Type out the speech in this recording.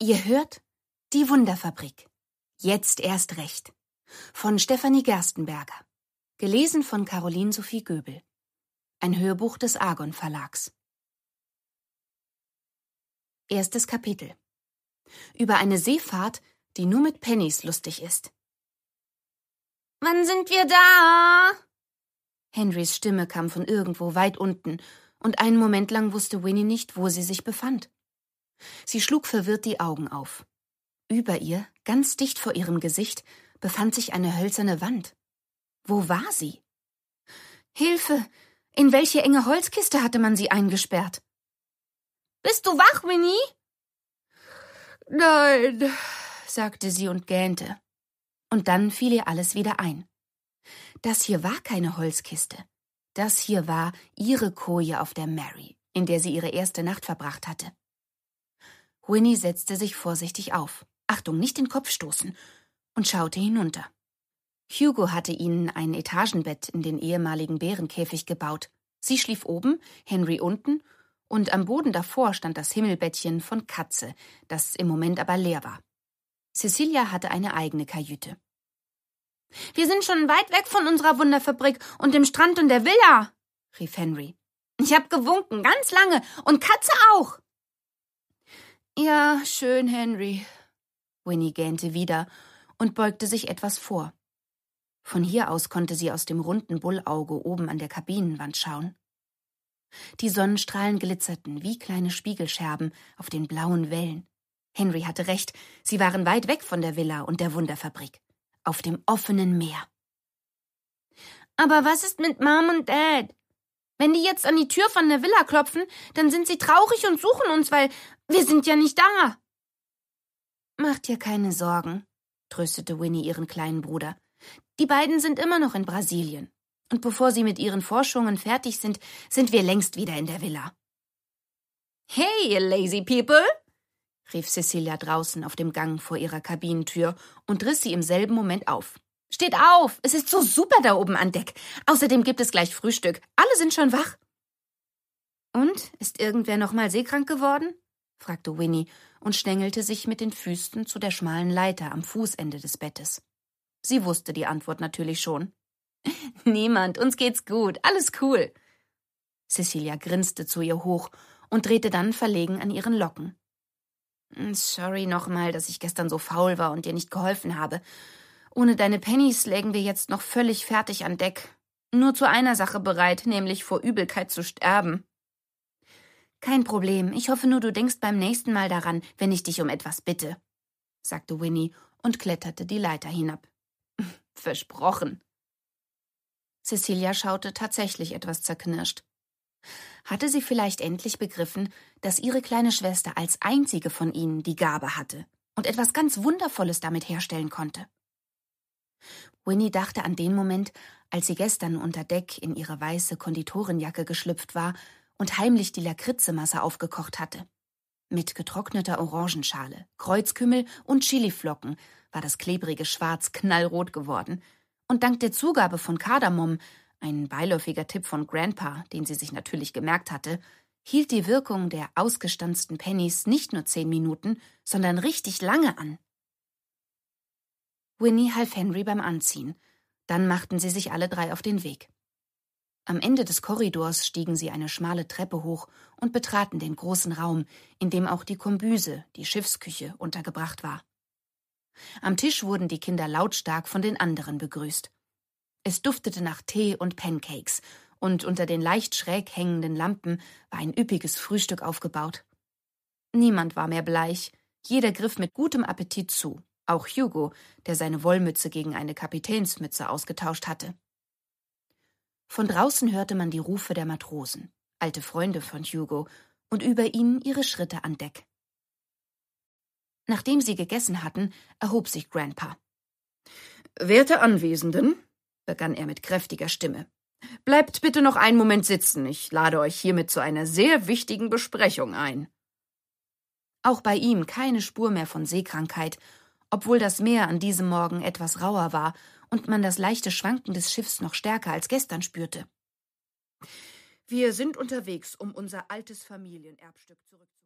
Ihr hört Die Wunderfabrik. Jetzt erst recht. Von Stefanie Gerstenberger. Gelesen von Caroline Sophie Göbel. Ein Hörbuch des Argon Verlags. Erstes Kapitel. Über eine Seefahrt, die nur mit Pennys lustig ist. Wann sind wir da? Henrys Stimme kam von irgendwo weit unten, und einen Moment lang wusste Winnie nicht, wo sie sich befand. Sie schlug verwirrt die Augen auf. Über ihr, ganz dicht vor ihrem Gesicht, befand sich eine hölzerne Wand. Wo war sie? Hilfe! In welche enge Holzkiste hatte man sie eingesperrt? Bist du wach, Winnie? Nein, sagte sie und gähnte. Und dann fiel ihr alles wieder ein. Das hier war keine Holzkiste. Das hier war ihre Koje auf der Mary, in der sie ihre erste Nacht verbracht hatte. Winnie setzte sich vorsichtig auf. Achtung, nicht den Kopf stoßen. Und schaute hinunter. Hugo hatte ihnen ein Etagenbett in den ehemaligen Bärenkäfig gebaut. Sie schlief oben, Henry unten, und am Boden davor stand das Himmelbettchen von Katze, das im Moment aber leer war. Cecilia hatte eine eigene Kajüte. Wir sind schon weit weg von unserer Wunderfabrik und dem Strand und der Villa, rief Henry. Ich hab gewunken, ganz lange, und Katze auch. Ja, schön, Henry. Winnie gähnte wieder und beugte sich etwas vor. Von hier aus konnte sie aus dem runden Bullauge oben an der Kabinenwand schauen. Die Sonnenstrahlen glitzerten wie kleine Spiegelscherben auf den blauen Wellen. Henry hatte recht, sie waren weit weg von der Villa und der Wunderfabrik, auf dem offenen Meer. Aber was ist mit Mom und Dad? Wenn die jetzt an die Tür von der Villa klopfen, dann sind sie traurig und suchen uns, weil wir sind ja nicht da. Mach dir keine Sorgen, tröstete Winnie ihren kleinen Bruder. Die beiden sind immer noch in Brasilien. Und bevor sie mit ihren Forschungen fertig sind, sind wir längst wieder in der Villa. Hey, ihr lazy people! rief Cecilia draußen auf dem Gang vor ihrer Kabinentür und riss sie im selben Moment auf. Steht auf! Es ist so super da oben an Deck. Außerdem gibt es gleich Frühstück. Alle sind schon wach. Und? Ist irgendwer noch mal seekrank geworden? fragte Winnie und schlängelte sich mit den Füßen zu der schmalen Leiter am Fußende des Bettes. Sie wusste die Antwort natürlich schon. Niemand, uns geht's gut, alles cool. Cecilia grinste zu ihr hoch und drehte dann verlegen an ihren Locken. Hm, sorry nochmal, dass ich gestern so faul war und dir nicht geholfen habe. Ohne deine Pennies lägen wir jetzt noch völlig fertig an Deck. Nur zu einer Sache bereit, nämlich vor Übelkeit zu sterben. Kein Problem, ich hoffe nur, du denkst beim nächsten Mal daran, wenn ich dich um etwas bitte, sagte Winnie und kletterte die Leiter hinab. Versprochen. Cecilia schaute tatsächlich etwas zerknirscht. Hatte sie vielleicht endlich begriffen, dass ihre kleine Schwester als einzige von ihnen die Gabe hatte und etwas ganz Wundervolles damit herstellen konnte? Winnie dachte an den Moment, als sie gestern unter Deck in ihre weiße Konditorenjacke geschlüpft war und heimlich die Lakritzemasse aufgekocht hatte. Mit getrockneter Orangenschale, Kreuzkümmel und Chiliflocken war das klebrige Schwarz knallrot geworden. Und dank der Zugabe von Kardamom, ein beiläufiger Tipp von Grandpa, den sie sich natürlich gemerkt hatte, hielt die Wirkung der ausgestanzten Pennies nicht nur zehn Minuten, sondern richtig lange an. Winnie half Henry beim Anziehen. Dann machten sie sich alle drei auf den Weg. Am Ende des Korridors stiegen sie eine schmale Treppe hoch und betraten den großen Raum, in dem auch die Kombüse, die Schiffsküche, untergebracht war. Am Tisch wurden die Kinder lautstark von den anderen begrüßt. Es duftete nach Tee und Pancakes, und unter den leicht schräg hängenden Lampen war ein üppiges Frühstück aufgebaut. Niemand war mehr bleich, jeder griff mit gutem Appetit zu auch Hugo, der seine Wollmütze gegen eine Kapitänsmütze ausgetauscht hatte. Von draußen hörte man die Rufe der Matrosen, alte Freunde von Hugo, und über ihnen ihre Schritte an Deck. Nachdem sie gegessen hatten, erhob sich Grandpa. Werte Anwesenden, begann er mit kräftiger Stimme, bleibt bitte noch einen Moment sitzen. Ich lade euch hiermit zu einer sehr wichtigen Besprechung ein. Auch bei ihm keine Spur mehr von Seekrankheit obwohl das Meer an diesem Morgen etwas rauer war und man das leichte Schwanken des Schiffs noch stärker als gestern spürte. Wir sind unterwegs, um unser altes Familienerbstück zurückzuholen.